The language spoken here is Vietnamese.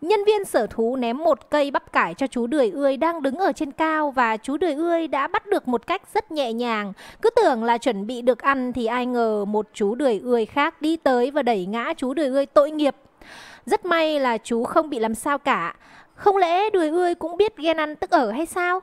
Nhân viên sở thú ném một cây bắp cải cho chú đười ươi đang đứng ở trên cao và chú đười ươi đã bắt được một cách rất nhẹ nhàng. Cứ tưởng là chuẩn bị được ăn thì ai ngờ một chú đười ươi khác đi tới và đẩy ngã chú đười ươi tội nghiệp. Rất may là chú không bị làm sao cả. Không lẽ đười ươi cũng biết ghen ăn tức ở hay sao?